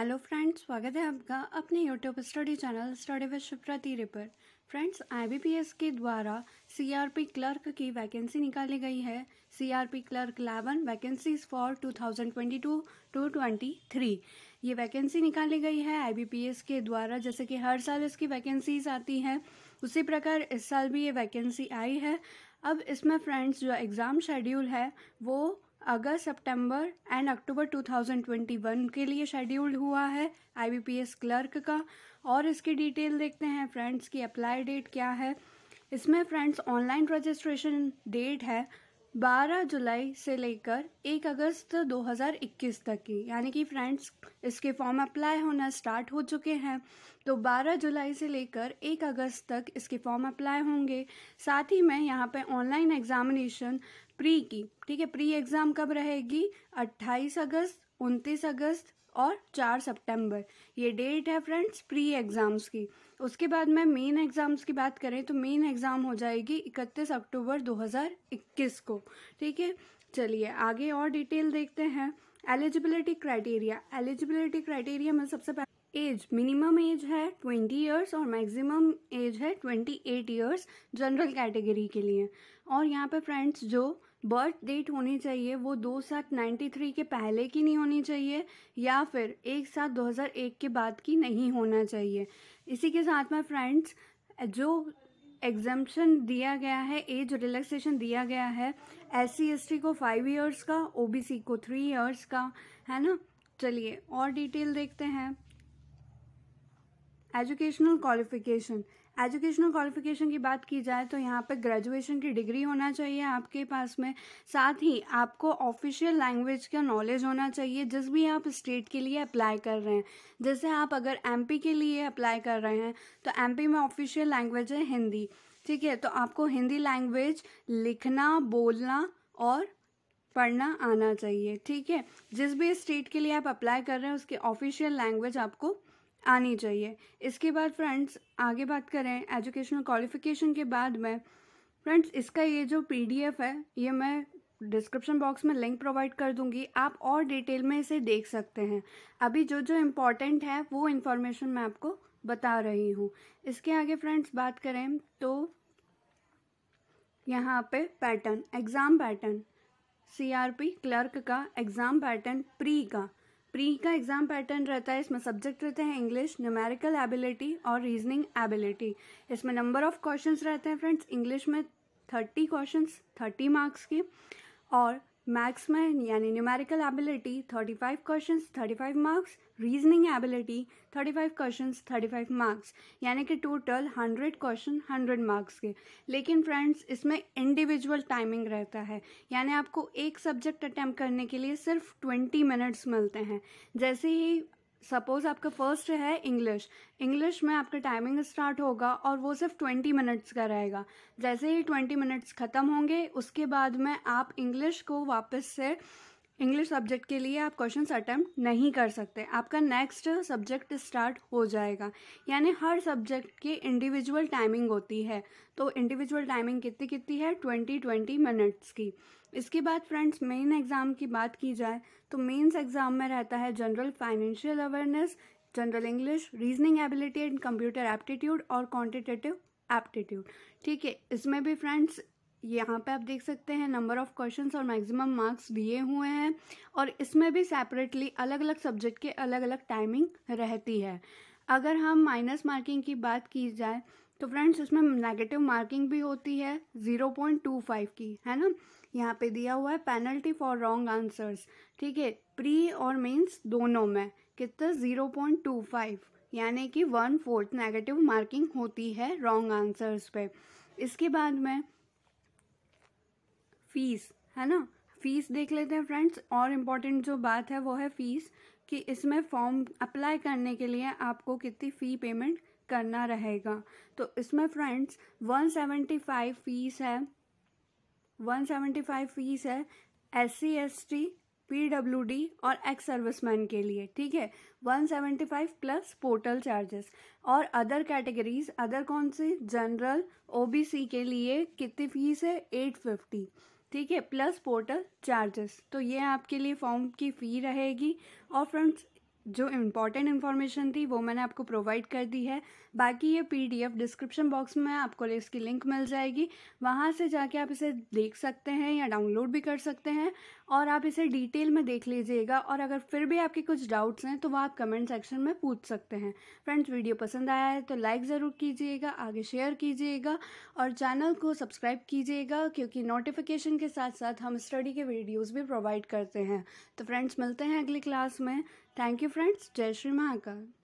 Hello friends स्वागत है आपका अपने YouTube study channel study with Shipra तीरे पर फ्रेंड्स आईबीपीएस के द्वारा सीआरपी क्लर्क की वैकेंसी निकाली गई है CRP clerk eleven vacancies for 2022 to 23 ये वैकेंसी निकाली गई है आईबीपीएस के द्वारा जैसे कि हर साल इसकी वैकेंसीज आती हैं उसी प्रकार इस साल भी ये वैकेंसी आई है अब इसमें फ्रेंड्स जो एग्ज़ाम शेड्यूल है वो अगस्त सितंबर एंड अक्टूबर 2021 के लिए शेड्यूल्ड हुआ है आईबीपीएस क्लर्क का और इसकी डिटेल देखते हैं फ्रेंड्स की अप्लाई डेट क्या है इसमें फ्रेंड्स ऑनलाइन रजिस्ट्रेशन डेट है 12 जुलाई से लेकर 1 अगस्त 2021 तक की यानी कि फ्रेंड्स इसके फॉर्म अप्लाई होना स्टार्ट हो चुके हैं तो 12 जुलाई से लेकर 1 अगस्त तक इसके फॉर्म अप्लाई होंगे साथ ही मैं यहाँ पे ऑनलाइन एग्जामिनेशन प्री की ठीक है प्री एग्ज़ाम कब रहेगी 28 अगस्त 29 अगस्त और चार सितंबर ये डेट है फ्रेंड्स प्री एग्ज़ाम्स की उसके बाद मैं मेन एग्ज़ाम्स की बात करें तो मेन एग्ज़ाम हो जाएगी 31 अक्टूबर 2021 को ठीक है चलिए आगे और डिटेल देखते हैं एलिजिबिलिटी क्राइटेरिया एलिजिबिलिटी क्राइटेरिया में सबसे पहले एज मिनिमम एज है ट्वेंटी ईयर्स और मैक्सिमम एज है twenty eight years general category के लिए और यहाँ पे फ्रेंड्स जो बर्थ डेट होनी चाहिए वो दो सात नाइन्टी थ्री के पहले की नहीं होनी चाहिए या फिर एक सात दो हज़ार एक के बाद की नहीं होना चाहिए इसी के साथ में फ्रेंड्स जो एग्जाम्पन दिया गया है एज रिलैक्सेशन दिया गया है एस सी को फाइव इयर्स का ओ को थ्री इयर्स का है ना चलिए और डिटेल देखते हैं एजुकेशनल क्वालिफिकेशन एजुकेशनल क्वालिफिकेशन की बात की जाए तो यहाँ पर ग्रेजुएशन की डिग्री होना चाहिए आपके पास में साथ ही आपको ऑफिशियल लैंग्वेज का नॉलेज होना चाहिए जिस भी आप स्टेट के लिए अप्लाई कर रहे हैं जैसे आप अगर एमपी के लिए अप्लाई कर रहे हैं तो एमपी में ऑफिशियल लैंग्वेज है हिंदी ठीक है तो आपको हिंदी लैंग्वेज लिखना बोलना और पढ़ना आना चाहिए ठीक है जिस भी स्टेट के लिए आप अप्लाई कर रहे हैं उसकी ऑफिशियल लैंग्वेज आपको आनी चाहिए इसके बाद फ्रेंड्स आगे बात करें एजुकेशनल क्वालिफिकेशन के बाद में फ्रेंड्स इसका ये जो पीडीएफ है ये मैं डिस्क्रिप्शन बॉक्स में लिंक प्रोवाइड कर दूंगी आप और डिटेल में इसे देख सकते हैं अभी जो जो इम्पॉर्टेंट है वो इन्फॉर्मेशन मैं आपको बता रही हूँ इसके आगे फ्रेंड्स बात करें तो यहाँ पे pattern exam pattern CRP clerk का एग्ज़ाम पैटर्न प्री का प्री का एग्ज़ाम पैटर्न रहता है इसमें सब्जेक्ट रहते हैं इंग्लिश न्यूमेरिकल एबिलिटी और रीजनिंग एबिलिटी इसमें नंबर ऑफ क्वेश्चंस रहते हैं फ्रेंड्स इंग्लिश में थर्टी क्वेश्चंस थर्टी मार्क्स के और मैथ्स में यानी numerical ability thirty five question thirty five marks reasoning ability thirty five question thirty five marks यानी कि total hundred question hundred marks के लेकिन फ्रेंड्स इसमें इंडिविजुअल टाइमिंग रहता है यानी आपको एक सब्जेक्ट अटैम्प्ट करने के लिए सिर्फ ट्वेंटी मिनट्स मिलते हैं जैसे ही सपोज़ आपका फर्स्ट है इंग्लिश इंग्लिश में आपका टाइमिंग स्टार्ट होगा और वो सिर्फ ट्वेंटी मिनट्स का रहेगा जैसे ही ट्वेंटी मिनट्स ख़त्म होंगे उसके बाद में आप इंग्लिश को वापस से इंग्लिश सब्जेक्ट के लिए आप क्वेश्चन अटैम्प्ट नहीं कर सकते आपका नेक्स्ट सब्जेक्ट स्टार्ट हो जाएगा यानी हर सब्जेक्ट की इंडिविजुअल टाइमिंग होती है तो इंडिविजुअल टाइमिंग कितनी कितनी है ट्वेंटी ट्वेंटी मिनट्स की इसके बाद फ्रेंड्स मेन एग्ज़ाम की बात की जाए तो मेन्स एग्ज़ाम में रहता है general financial awareness general English reasoning ability and computer aptitude और क्वान्टिटेटिव एप्टीट्यूड ठीक है इसमें भी फ्रेंड्स यहाँ पे आप देख सकते हैं नंबर ऑफ क्वेश्चंस और मैक्सिमम मार्क्स दिए हुए हैं और इसमें भी सेपरेटली अलग अलग सब्जेक्ट के अलग अलग टाइमिंग रहती है अगर हम माइनस मार्किंग की बात की जाए तो फ्रेंड्स इसमें नेगेटिव मार्किंग भी होती है ज़ीरो पॉइंट टू फाइव की है ना यहाँ पे दिया हुआ है पेनल्टी फॉर रॉन्ग आंसर्स ठीक है प्री और मीन्स दोनों में कितना ज़ीरो पॉइंट टू फाइव यानी कि वन फोर्थ नेगेटिव मार्किंग होती है रॉन्ग आंसर्स पे इसके बाद में फीस है ना फीस देख लेते हैं फ्रेंड्स और इम्पॉर्टेंट जो बात है वो है फीस कि इसमें फॉर्म अप्लाई करने के लिए आपको कितनी फ़ी पेमेंट करना रहेगा तो इसमें फ्रेंड्स 175 फीस है 175 फीस है S C S T PWD और एक्स सर्विसमैन के लिए ठीक है 175 प्लस पोर्टल चार्जेस और अदर कैटेगरीज अदर कौन से जनरल ओबीसी के लिए कितनी फीस है 850 ठीक है प्लस पोर्टल चार्जेस तो ये आपके लिए फॉर्म की फ़ी रहेगी और फ्रेंड्स जो इम्पॉर्टेंट इन्फॉर्मेशन थी वो मैंने आपको प्रोवाइड कर दी है बाकी ये पीडीएफ डिस्क्रिप्शन बॉक्स में आपको इसकी लिंक मिल जाएगी वहाँ से जाके आप इसे देख सकते हैं या डाउनलोड भी कर सकते हैं और आप इसे डिटेल में देख लीजिएगा और अगर फिर भी आपके कुछ डाउट्स हैं तो वह आप कमेंट सेक्शन में पूछ सकते हैं फ्रेंड्स वीडियो पसंद आया है तो लाइक ज़रूर कीजिएगा आगे शेयर कीजिएगा और चैनल को सब्सक्राइब कीजिएगा क्योंकि नोटिफिकेशन के साथ साथ हम स्टडी के वीडियोज़ भी प्रोवाइड करते हैं तो फ्रेंड्स मिलते हैं अगली क्लास में Thank you friends. Jai Shri Mahakal.